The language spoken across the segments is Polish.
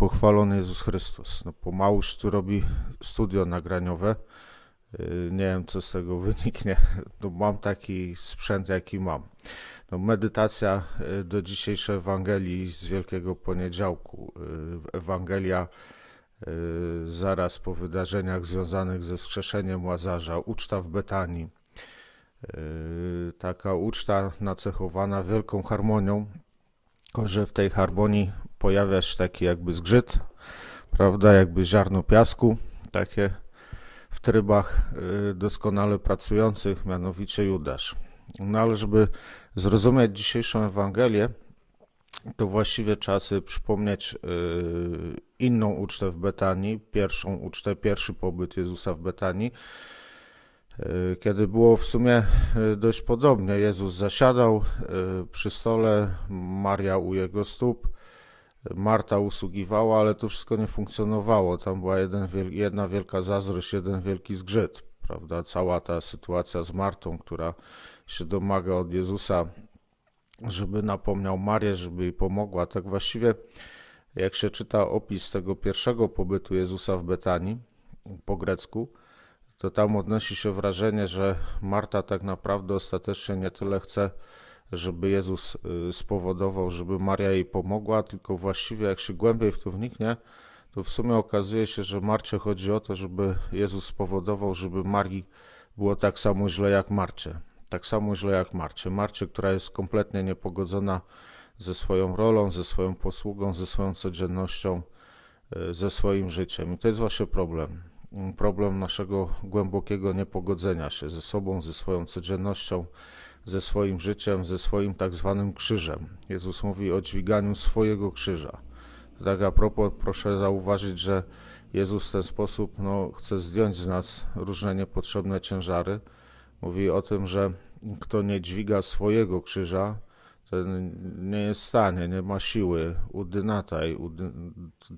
pochwalony Jezus Chrystus. No pomałuż tu robi studio nagraniowe. Y, nie wiem, co z tego wyniknie. No, mam taki sprzęt, jaki mam. No, medytacja y, do dzisiejszej Ewangelii z Wielkiego Poniedziałku. Y, Ewangelia zaraz po wydarzeniach związanych ze wskrzeszeniem Łazarza, uczta w Betanii. Taka uczta nacechowana wielką harmonią, tylko że w tej harmonii pojawia się taki jakby zgrzyt, prawda, jakby ziarno piasku, takie w trybach y, doskonale pracujących, mianowicie Judasz. No ale żeby zrozumieć dzisiejszą Ewangelię, to właściwie czasy przypomnieć y, inną ucztę w Betanii, pierwszą ucztę, pierwszy pobyt Jezusa w Betanii, y, kiedy było w sumie dość podobnie. Jezus zasiadał przy stole, Maria u jego stóp, Marta usługiwała, ale to wszystko nie funkcjonowało. Tam była jeden, jedna wielka zazdrość, jeden wielki zgrzyt, prawda? Cała ta sytuacja z Martą, która się domaga od Jezusa, żeby napomniał Marię, żeby jej pomogła. Tak właściwie, jak się czyta opis tego pierwszego pobytu Jezusa w Betanii po grecku, to tam odnosi się wrażenie, że Marta tak naprawdę ostatecznie nie tyle chce żeby Jezus y, spowodował, żeby Maria jej pomogła, tylko właściwie jak się głębiej w to wniknie, to w sumie okazuje się, że Marcie chodzi o to, żeby Jezus spowodował, żeby Marii było tak samo źle jak Marcie. Tak samo źle jak Marcie. Marcie, która jest kompletnie niepogodzona ze swoją rolą, ze swoją posługą, ze swoją codziennością, y, ze swoim życiem. I to jest właśnie problem. Problem naszego głębokiego niepogodzenia się ze sobą, ze swoją codziennością, ze swoim życiem, ze swoim tak zwanym krzyżem. Jezus mówi o dźwiganiu swojego krzyża. Tak a propos, proszę zauważyć, że Jezus w ten sposób no, chce zdjąć z nas różne niepotrzebne ciężary. Mówi o tym, że kto nie dźwiga swojego krzyża, ten nie jest w stanie, nie ma siły, udynataj. Udy...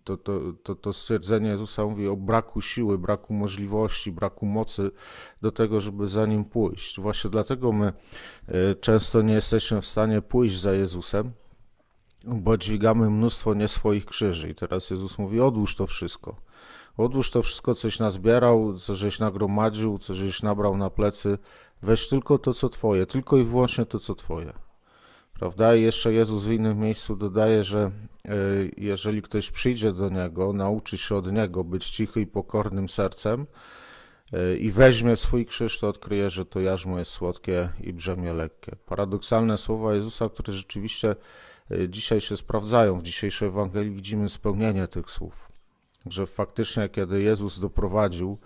To, to, to, to stwierdzenie Jezusa mówi o braku siły, braku możliwości, braku mocy do tego, żeby za Nim pójść. Właśnie dlatego my e, często nie jesteśmy w stanie pójść za Jezusem, bo dźwigamy mnóstwo nie swoich krzyży. I teraz Jezus mówi, odłóż to wszystko. Odłóż to wszystko, coś nazbierał, co żeś nagromadził, co żeś nabrał na plecy. Weź tylko to, co twoje, tylko i wyłącznie to, co twoje. Prawda? I jeszcze Jezus w innym miejscu dodaje, że e, jeżeli ktoś przyjdzie do Niego, nauczy się od Niego być cichy i pokornym sercem e, i weźmie swój krzyż, to odkryje, że to jarzmo jest słodkie i brzemię lekkie. Paradoksalne słowa Jezusa, które rzeczywiście e, dzisiaj się sprawdzają. W dzisiejszej Ewangelii widzimy spełnienie tych słów. Że faktycznie, kiedy Jezus doprowadził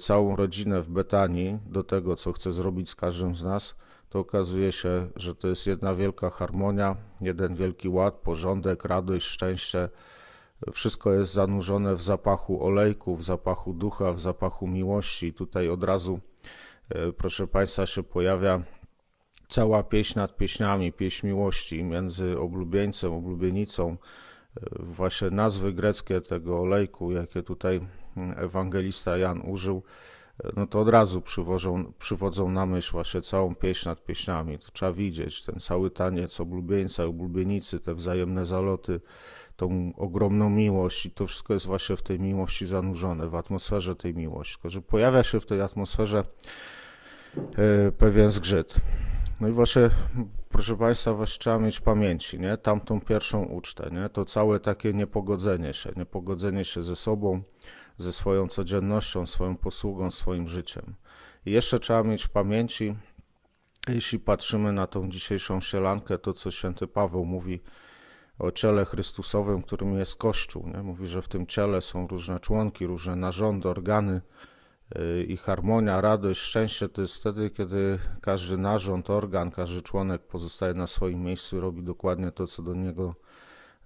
całą rodzinę w Betanii do tego, co chce zrobić z każdym z nas, to okazuje się, że to jest jedna wielka harmonia, jeden wielki ład, porządek, radość, szczęście. Wszystko jest zanurzone w zapachu olejku, w zapachu ducha, w zapachu miłości. Tutaj od razu, e, proszę Państwa, się pojawia cała pieśń nad pieśniami, pieśń miłości między oblubieńcem, oblubienicą. E, właśnie nazwy greckie tego olejku, jakie tutaj mm, ewangelista Jan użył, no to od razu przywożą, przywodzą na myśl właśnie całą pieśń nad pieśniami. To trzeba widzieć ten cały taniec oblubieńca, oblubienicy, te wzajemne zaloty, tą ogromną miłość i to wszystko jest właśnie w tej miłości zanurzone, w atmosferze tej miłości. Tylko, że pojawia się w tej atmosferze e, pewien zgrzyt. No i właśnie proszę Państwa, właśnie trzeba mieć pamięci, nie? Tamtą pierwszą ucztę, nie? To całe takie niepogodzenie się, niepogodzenie się ze sobą, ze swoją codziennością, swoją posługą, swoim życiem. I jeszcze trzeba mieć w pamięci, jeśli patrzymy na tą dzisiejszą sielankę, to co święty Paweł mówi o ciele Chrystusowym, którym jest Kościół, nie? Mówi, że w tym ciele są różne członki, różne narządy, organy, i harmonia, radość, szczęście to jest wtedy, kiedy każdy narząd, organ, każdy członek pozostaje na swoim miejscu i robi dokładnie to, co do niego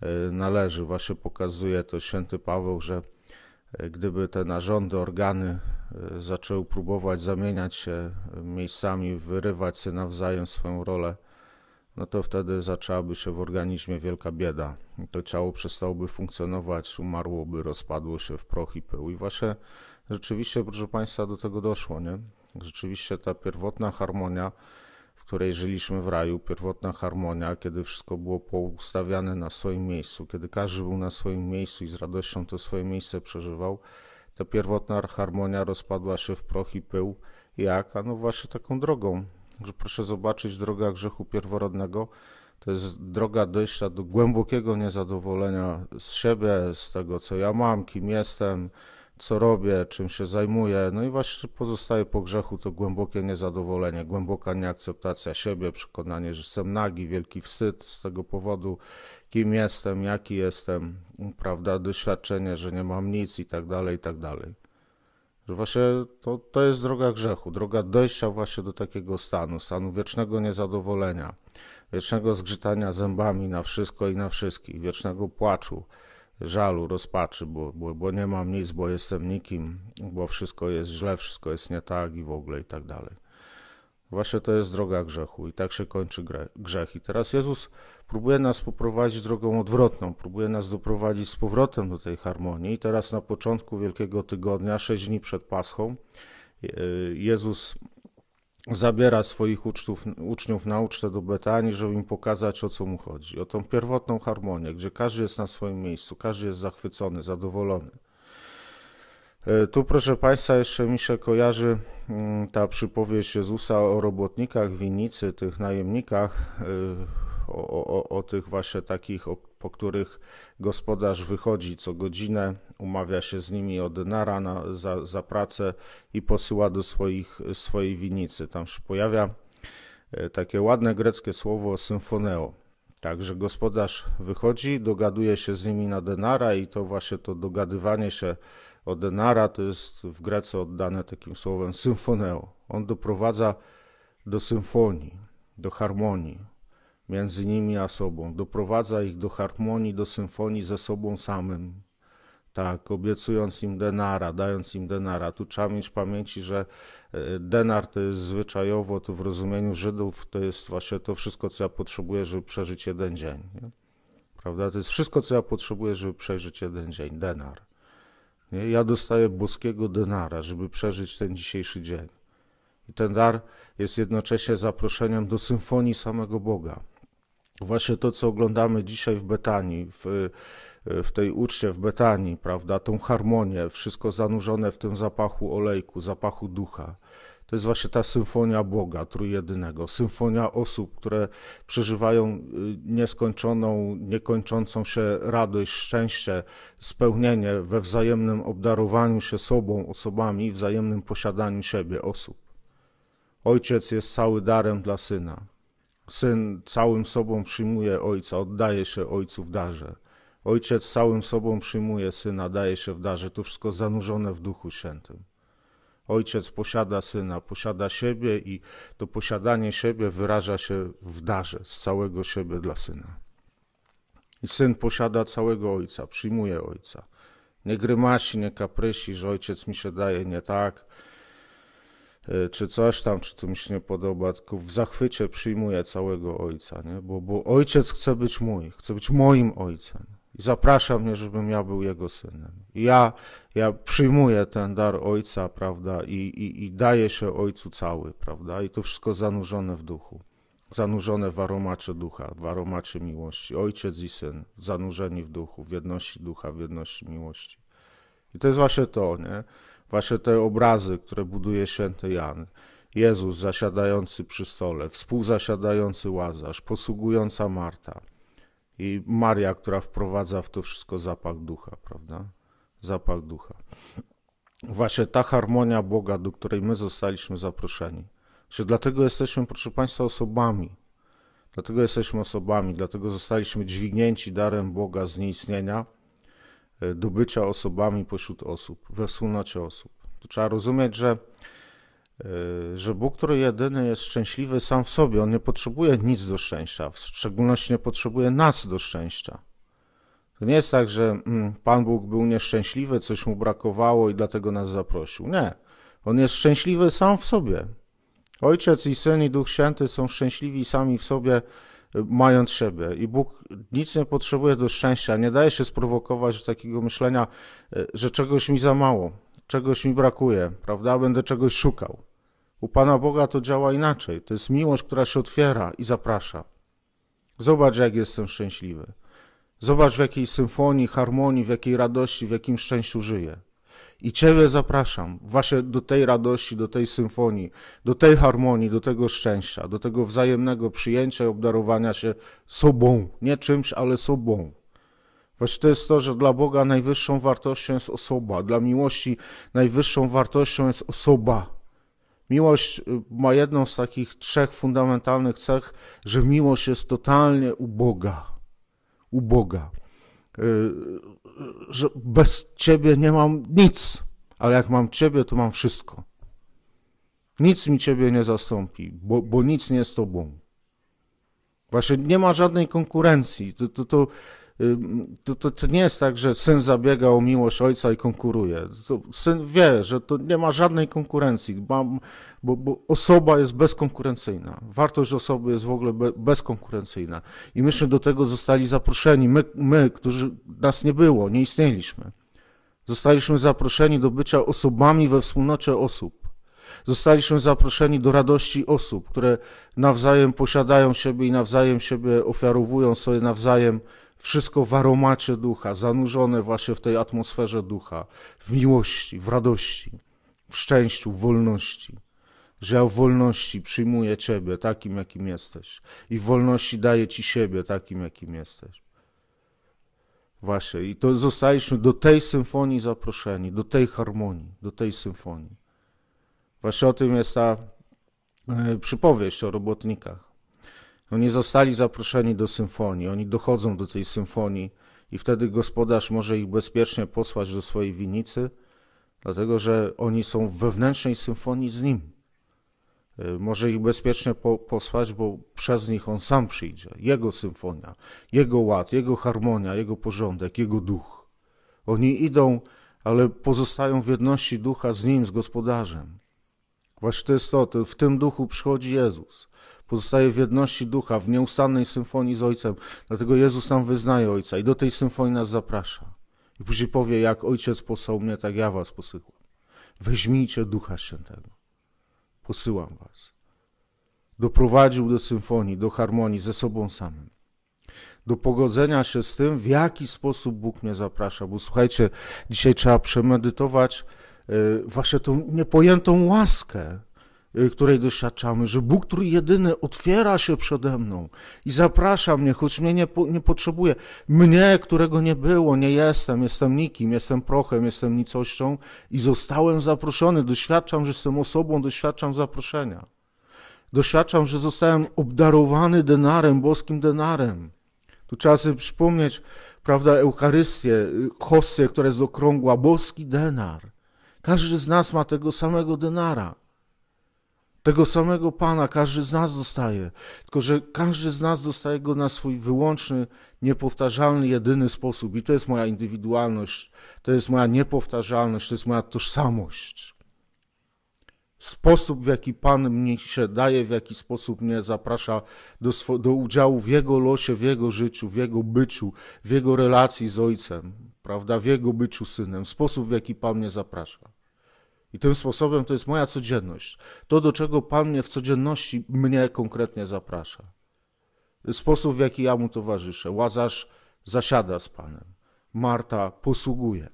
e, należy. Właśnie pokazuje to święty Paweł, że e, gdyby te narządy, organy e, zaczęły próbować zamieniać się miejscami, wyrywać się nawzajem swoją rolę, no to wtedy zaczęłaby się w organizmie wielka bieda. To ciało przestałoby funkcjonować, umarłoby, rozpadło się w proch i pył. I właśnie rzeczywiście, proszę Państwa, do tego doszło, nie? Rzeczywiście ta pierwotna harmonia, w której żyliśmy w raju, pierwotna harmonia, kiedy wszystko było poustawiane na swoim miejscu, kiedy każdy był na swoim miejscu i z radością to swoje miejsce przeżywał, ta pierwotna harmonia rozpadła się w proch i pył. Jak? A no właśnie taką drogą. Proszę zobaczyć, droga grzechu pierworodnego to jest droga dojścia do głębokiego niezadowolenia z siebie, z tego co ja mam, kim jestem, co robię, czym się zajmuję. No i właśnie pozostaje po grzechu to głębokie niezadowolenie, głęboka nieakceptacja siebie, przekonanie, że jestem nagi, wielki wstyd z tego powodu, kim jestem, jaki jestem, prawda, doświadczenie, że nie mam nic i tak dalej, i tak dalej. Że właśnie to, to jest droga grzechu, droga dojścia właśnie do takiego stanu, stanu wiecznego niezadowolenia, wiecznego zgrzytania zębami na wszystko i na wszystkich, wiecznego płaczu, żalu, rozpaczy, bo, bo, bo nie mam nic, bo jestem nikim, bo wszystko jest źle, wszystko jest nie tak i w ogóle i tak dalej. Właśnie to jest droga grzechu i tak się kończy grzech. I teraz Jezus próbuje nas poprowadzić drogą odwrotną, próbuje nas doprowadzić z powrotem do tej harmonii. I teraz na początku Wielkiego Tygodnia, sześć dni przed Paschą, e, Jezus zabiera swoich uczniów, uczniów na ucztę do Betanii, żeby im pokazać, o co mu chodzi. O tą pierwotną harmonię, gdzie każdy jest na swoim miejscu, każdy jest zachwycony, zadowolony. E, tu, proszę Państwa, jeszcze mi się kojarzy mm, ta przypowieść Jezusa o robotnikach winnicy, tych najemnikach, e, o, o, o tych właśnie takich po których gospodarz wychodzi co godzinę, umawia się z nimi o denara na, za, za pracę i posyła do swoich, swojej winnicy. Tam się pojawia e, takie ładne greckie słowo symfoneo. Także gospodarz wychodzi, dogaduje się z nimi na denara i to właśnie to dogadywanie się o denara to jest w Grece oddane takim słowem symfoneo. On doprowadza do symfonii, do harmonii między nimi a sobą. Doprowadza ich do harmonii, do symfonii ze sobą samym. Tak, obiecując im denara, dając im denara. Tu trzeba mieć w pamięci, że e, denar to jest zwyczajowo, to w rozumieniu Żydów to jest właśnie to wszystko, co ja potrzebuję, żeby przeżyć jeden dzień. Nie? Prawda? To jest wszystko, co ja potrzebuję, żeby przeżyć jeden dzień. Denar. Nie? Ja dostaję boskiego denara, żeby przeżyć ten dzisiejszy dzień. I ten dar jest jednocześnie zaproszeniem do symfonii samego Boga właśnie to, co oglądamy dzisiaj w Betanii, w, w tej uczcie w Betanii, prawda, tą harmonię, wszystko zanurzone w tym zapachu olejku, zapachu ducha. To jest właśnie ta symfonia Boga Trójjedynego, symfonia osób, które przeżywają y, nieskończoną, niekończącą się radość, szczęście, spełnienie we wzajemnym obdarowaniu się sobą, osobami, wzajemnym posiadaniu siebie, osób. Ojciec jest cały darem dla syna. Syn całym sobą przyjmuje ojca, oddaje się ojcu w darze. Ojciec całym sobą przyjmuje syna, daje się w darze. To wszystko zanurzone w Duchu Świętym. Ojciec posiada syna, posiada siebie i to posiadanie siebie wyraża się w darze z całego siebie dla syna. I syn posiada całego ojca, przyjmuje ojca. Nie grymasi, nie kaprysi, że ojciec mi się daje nie tak, E, czy coś tam, czy to mi się nie podoba, tylko w zachwycie przyjmuję całego ojca, nie? Bo, bo ojciec chce być mój, chce być moim ojcem i zaprasza mnie, żebym ja był jego synem. I ja, ja przyjmuję ten dar ojca, prawda, i, i, i daję się ojcu cały, prawda, i to wszystko zanurzone w duchu, zanurzone w aromacie ducha, w aromacie miłości. Ojciec i syn, zanurzeni w duchu, w jedności ducha, w jedności miłości. I to jest właśnie to, nie? Właśnie te obrazy, które buduje święty Jan. Jezus zasiadający przy stole, współzasiadający Łazarz, posługująca Marta i Maria, która wprowadza w to wszystko zapach ducha, prawda? Zapach ducha. Właśnie ta harmonia Boga, do której my zostaliśmy zaproszeni. Że dlatego jesteśmy, proszę Państwa, osobami. Dlatego jesteśmy osobami, dlatego zostaliśmy dźwignięci darem Boga z nieistnienia E, do bycia osobami pośród osób, we wspólnocie osób. To trzeba rozumieć, że, e, że Bóg, który jedyny jest szczęśliwy sam w sobie, on nie potrzebuje nic do szczęścia, w szczególności nie potrzebuje nas do szczęścia. To nie jest tak, że mm, Pan Bóg był nieszczęśliwy, coś mu brakowało i dlatego nas zaprosił. Nie. On jest szczęśliwy sam w sobie. Ojciec i syn i Duch Święty są szczęśliwi sami w sobie mając siebie. I Bóg nic nie potrzebuje do szczęścia, nie daje się sprowokować do takiego myślenia, e, że czegoś mi za mało, czegoś mi brakuje, prawda? Będę czegoś szukał. U Pana Boga to działa inaczej. To jest miłość, która się otwiera i zaprasza. Zobacz, jak jestem szczęśliwy. Zobacz, w jakiej symfonii, harmonii, w jakiej radości, w jakim szczęściu żyję. I Ciebie zapraszam właśnie do tej radości, do tej symfonii, do tej harmonii, do tego szczęścia, do tego wzajemnego przyjęcia i obdarowania się sobą, nie czymś, ale sobą. Właśnie to jest to, że dla Boga najwyższą wartością jest osoba, dla miłości najwyższą wartością jest osoba. Miłość y, ma jedną z takich trzech fundamentalnych cech, że miłość jest totalnie uboga. Uboga. Y, że bez Ciebie nie mam nic, ale jak mam Ciebie, to mam wszystko. Nic mi Ciebie nie zastąpi, bo, bo nic nie jest Tobą. Właśnie nie ma żadnej konkurencji. To, to, to to, to, to, nie jest tak, że syn zabiega o miłość ojca i konkuruje. To syn wie, że to nie ma żadnej konkurencji, bo, bo osoba jest bezkonkurencyjna. Wartość osoby jest w ogóle bezkonkurencyjna. I myśmy do tego zostali zaproszeni. My, my, którzy nas nie było, nie istnieliśmy. Zostaliśmy zaproszeni do bycia osobami we wspólnocie osób. Zostaliśmy zaproszeni do radości osób, które nawzajem posiadają siebie i nawzajem siebie ofiarowują sobie nawzajem wszystko w aromacie ducha, zanurzone właśnie w tej atmosferze ducha, w miłości, w radości, w szczęściu, w wolności. Że ja w wolności przyjmuję Ciebie takim, jakim jesteś, i w wolności daję Ci siebie takim, jakim jesteś. Właśnie, i to zostaliśmy do tej symfonii zaproszeni, do tej harmonii, do tej symfonii. Właśnie o tym jest ta e, przypowieść o robotnikach no nie zostali zaproszeni do symfonii. Oni dochodzą do tej symfonii i wtedy gospodarz może ich bezpiecznie posłać do swojej winicy, dlatego że oni są w wewnętrznej symfonii z nim. Y, może ich bezpiecznie po, posłać, bo przez nich on sam przyjdzie. Jego symfonia, jego ład, jego harmonia, jego porządek, jego duch. Oni idą, ale pozostają w jedności ducha z nim, z gospodarzem. Właśnie to jest to, to w tym duchu przychodzi Jezus pozostaje w jedności ducha, w nieustannej symfonii z Ojcem. Dlatego Jezus nam wyznaje Ojca i do tej symfonii nas zaprasza. I później powie, jak Ojciec posłał mnie, tak ja was posyłam. Weźmijcie Ducha Świętego. Posyłam was. Doprowadził do symfonii, do harmonii ze sobą samym do pogodzenia się z tym, w jaki sposób Bóg mnie zaprasza. Bo słuchajcie, dzisiaj trzeba przemedytować y, właśnie tą niepojętą łaskę, Y, której doświadczamy, że Bóg, który jedyny otwiera się przede mną i zaprasza mnie, choć mnie nie, nie potrzebuje, mnie, którego nie było, nie jestem, jestem nikim, jestem prochem, jestem nicością i zostałem zaproszony, doświadczam, że jestem osobą, doświadczam zaproszenia. Doświadczam, że zostałem obdarowany denarem, boskim denarem. Tu trzeba sobie przypomnieć, prawda, Eucharystię, y, hostię, która jest okrągła, boski denar. Każdy z nas ma tego samego denara. Tego samego Pana każdy z nas dostaje, tylko że każdy z nas dostaje go na swój wyłączny, niepowtarzalny, jedyny sposób. I to jest moja indywidualność, to jest moja niepowtarzalność, to jest moja tożsamość. Sposób, w jaki Pan mnie się daje, w jaki sposób mnie zaprasza do, do udziału w Jego losie, w Jego życiu, w Jego byciu, w Jego relacji z Ojcem, prawda, w Jego byciu synem, sposób, w jaki Pan mnie zaprasza. I tym sposobem to jest moja codzienność. To, do czego Pan mnie w codzienności, mnie konkretnie zaprasza. Sposób, w jaki ja mu towarzyszę. Łazarz zasiada z Panem. Marta posługuje.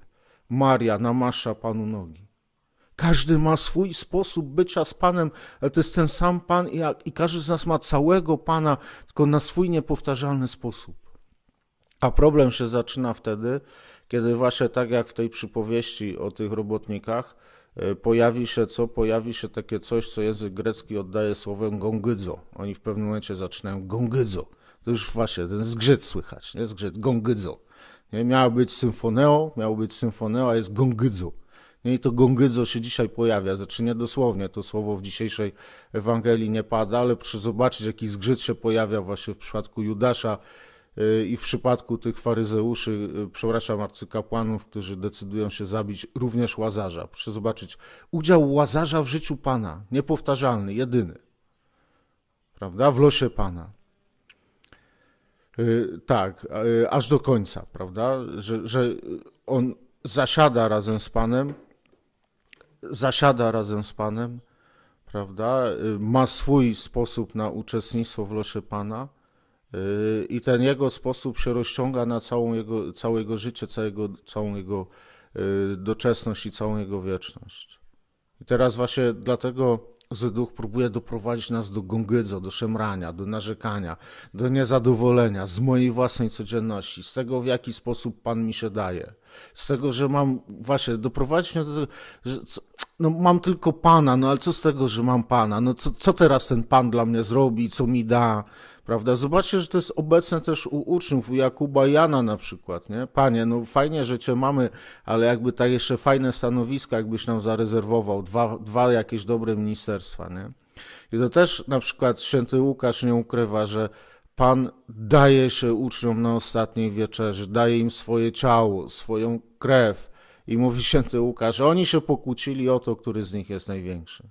Maria namasza Panu nogi. Każdy ma swój sposób bycia z Panem, ale to jest ten sam Pan i, i każdy z nas ma całego Pana, tylko na swój niepowtarzalny sposób. A problem się zaczyna wtedy, kiedy właśnie tak jak w tej przypowieści o tych robotnikach, E, pojawi się co? Pojawi się takie coś, co język grecki oddaje słowem gongydzo. Oni w pewnym momencie zaczynają gongydzo. To już właśnie ten zgrzyt słychać, nie? Zgrzyt, gongydzo. Nie? Miało być symfoneo, miało być symfoneo, a jest gongydzo. Nie? I to gongydzo się dzisiaj pojawia, znaczy nie dosłownie, to słowo w dzisiejszej Ewangelii nie pada, ale proszę zobaczyć, jaki zgrzyt się pojawia właśnie w przypadku Judasza, Y, i w przypadku tych faryzeuszy, y, przepraszam, arcykapłanów, którzy decydują się zabić również Łazarza. Proszę zobaczyć, udział Łazarza w życiu Pana, niepowtarzalny, jedyny, prawda, w losie Pana. Y, tak, aż do końca, prawda, że, że on zasiada razem z Panem, zasiada razem z Panem, prawda, ma swój sposób na uczestnictwo w losie Pana, i ten jego sposób się rozciąga na całą jego, całe jego życie, całego, całą jego y, doczesność i całą jego wieczność. I teraz właśnie dlatego Zyduch próbuje doprowadzić nas do gongydza, do szemrania, do narzekania, do niezadowolenia z mojej własnej codzienności, z tego w jaki sposób Pan mi się daje, z tego, że mam właśnie doprowadzić mnie do tego, że no mam tylko pana, no ale co z tego, że mam pana? No co, co teraz ten pan dla mnie zrobi, co mi da? Prawda? Zobaczcie, że to jest obecne też u uczniów, u Jakuba Jana na przykład, nie? Panie, no fajnie, że cię mamy, ale jakby tak jeszcze fajne stanowiska, jakbyś nam zarezerwował, dwa, dwa jakieś dobre ministerstwa, nie? I to też na przykład święty Łukasz nie ukrywa, że Pan daje się uczniom na ostatniej wieczerzy, daje im swoje ciało, swoją krew, i mówi święty Łukasz, oni się pokłócili o to, który z nich jest największy.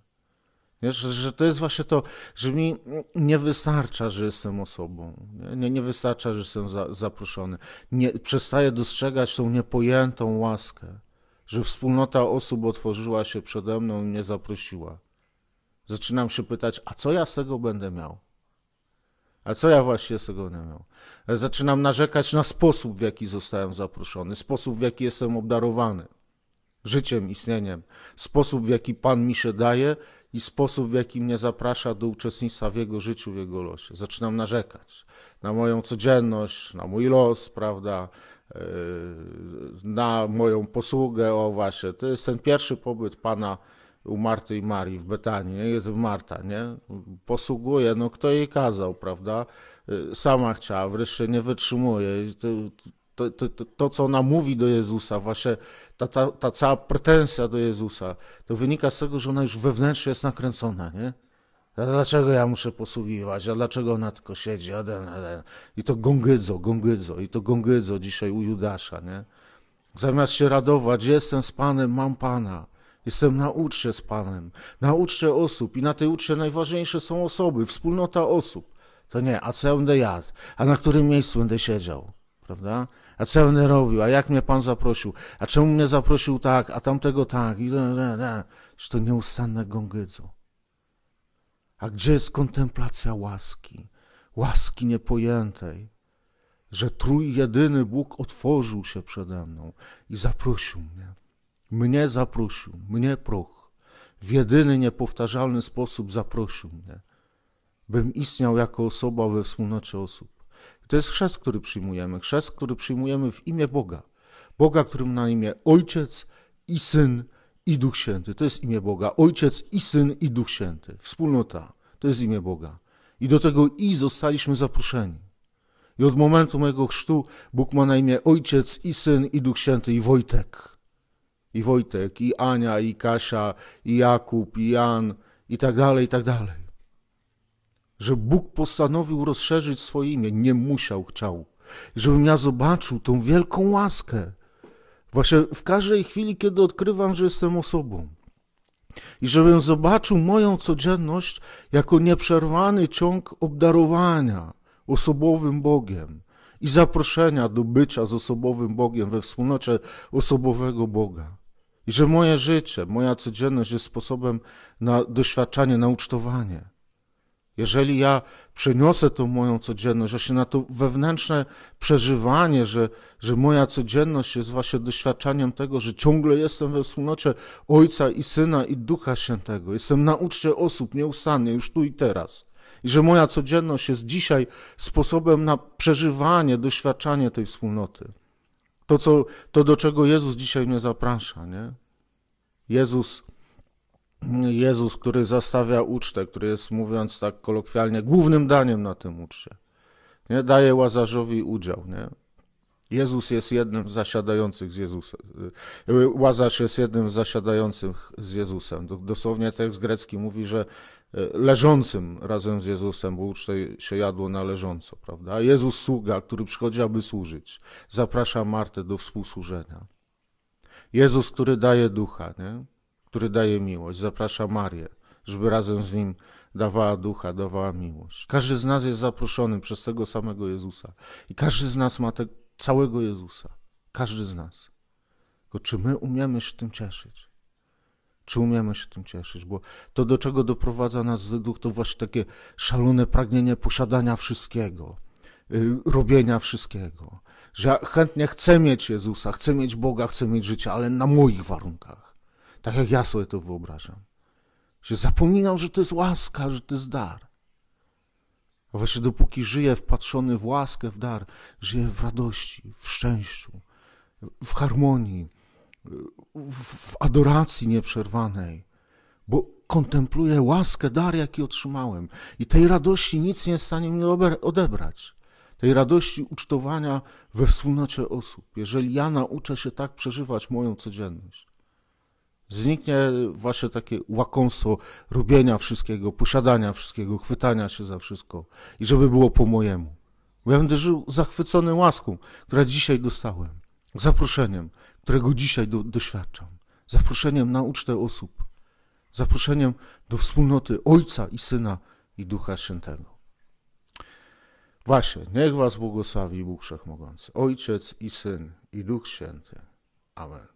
Wiesz, że to jest właśnie to, że mi nie wystarcza, że jestem osobą. Nie, nie wystarcza, że jestem za, zaproszony. Nie, przestaję dostrzegać tą niepojętą łaskę, że wspólnota osób otworzyła się przede mną i mnie zaprosiła. Zaczynam się pytać, a co ja z tego będę miał? A co ja właśnie z tego nie miał? Zaczynam narzekać na sposób, w jaki zostałem zaproszony, sposób, w jaki jestem obdarowany życiem, istnieniem, sposób, w jaki Pan mi się daje i sposób, w jaki mnie zaprasza do uczestnictwa w Jego życiu, w Jego losie. Zaczynam narzekać na moją codzienność, na mój los, prawda, yy, na moją posługę. O właśnie, to jest ten pierwszy pobyt Pana u Marty i Marii w Betanie, jest Marta, nie? Posługuje, no kto jej kazał, prawda? Y, sama chciała, wreszcie nie wytrzymuje. To, to, to, to, co ona mówi do Jezusa, właśnie ta, ta, ta cała pretensja do Jezusa, to wynika z tego, że ona już wewnętrznie jest nakręcona, nie? A dlaczego ja muszę posługiwać? A dlaczego ona tylko siedzi? I to gongydzo, gongydzo, i to gongydzo dzisiaj u Judasza, nie? Zamiast się radować, jestem z Panem, mam Pana. Jestem na utrze z Panem, na utrze osób i na tej utrze najważniejsze są osoby, wspólnota osób. To nie, a co ja będę jadł, a na którym miejscu będę siedział, prawda? A co ja będę robił, a jak mnie Pan zaprosił, a czemu mnie zaprosił tak, a tamtego tak i da, da, da. to nieustanne gągydzo. A gdzie jest kontemplacja łaski, łaski niepojętej, że trójjedyny Bóg otworzył się przede mną i zaprosił mnie. Mnie zaprosił, mnie proch. W jedyny niepowtarzalny sposób zaprosił mnie, bym istniał jako osoba we wspólnocie osób. I to jest chrzest, który przyjmujemy. Chrzest, który przyjmujemy w imię Boga. Boga, którym na imię Ojciec i Syn i Duch Święty. To jest imię Boga. Ojciec i Syn i Duch Święty. Wspólnota. To jest imię Boga. I do tego i zostaliśmy zaproszeni. I od momentu mojego chrztu Bóg ma na imię Ojciec i Syn i Duch Święty i Wojtek i Wojtek, i Ania, i Kasia, i Jakub, i Jan, i tak dalej, i tak dalej. Że Bóg postanowił rozszerzyć swoje imię, nie musiał, chciał. Żebym ja zobaczył tą wielką łaskę. Właśnie w każdej chwili, kiedy odkrywam, że jestem osobą. I żebym zobaczył moją codzienność jako nieprzerwany ciąg obdarowania osobowym Bogiem i zaproszenia do bycia z osobowym Bogiem we wspólnocie osobowego Boga. I że moje życie, moja codzienność jest sposobem na doświadczanie, na ucztowanie. Jeżeli ja przyniosę tą moją codzienność, właśnie na to wewnętrzne przeżywanie, że, że moja codzienność jest właśnie doświadczaniem tego, że ciągle jestem we wspólnocie Ojca i Syna i Ducha Świętego, jestem na uczcie osób nieustannie, już tu i teraz. I że moja codzienność jest dzisiaj sposobem na przeżywanie, doświadczanie tej wspólnoty. To, co, to do czego Jezus dzisiaj mnie zaprasza, nie? Jezus, Jezus, który zastawia ucztę, który jest, mówiąc tak kolokwialnie, głównym daniem na tym uczcie. Nie? Daje Łazarzowi udział, nie? Jezus jest jednym z zasiadających z Jezusem. Łazarz jest jednym z zasiadających z Jezusem. Dosłownie tekst grecki mówi, że E, leżącym razem z Jezusem, bo ucztę się jadło na leżąco, prawda? Jezus sługa, który przychodzi, aby służyć, zaprasza Martę do współsłużenia. Jezus, który daje ducha, nie? który daje miłość, zaprasza Marię, żeby razem z nim dawała ducha, dawała miłość. Każdy z nas jest zaproszony przez tego samego Jezusa i każdy z nas ma te, całego Jezusa. Każdy z nas. Tylko czy my umiemy się tym cieszyć? Czy umiemy się tym cieszyć? Bo to, do czego doprowadza nas wyduch, to właśnie takie szalone pragnienie posiadania wszystkiego, y, robienia wszystkiego. Że ja chętnie chcę mieć Jezusa, chcę mieć Boga, chcę mieć życia, ale na moich warunkach. Tak jak ja sobie to wyobrażam. Że zapominam, że to jest łaska, że to jest dar. A właśnie dopóki żyję wpatrzony w łaskę, w dar, żyję w radości, w szczęściu, w harmonii w adoracji nieprzerwanej, bo kontempluję łaskę, dar, jaki otrzymałem. I tej radości nic nie jest w stanie mi odebrać. Tej radości ucztowania we wspólnocie osób. Jeżeli ja nauczę się tak przeżywać moją codzienność, zniknie wasze takie łakomstwo robienia wszystkiego, posiadania wszystkiego, chwytania się za wszystko i żeby było po mojemu. Będę żył zachwycony łaską, która dzisiaj dostałem, zaproszeniem, którego dzisiaj do, doświadczam. Zaproszeniem na ucztę osób, zaproszeniem do wspólnoty Ojca i Syna i Ducha Świętego. Właśnie, niech Was błogosławi Bóg Wszechmogący, Ojciec i Syn i Duch Święty. Amen.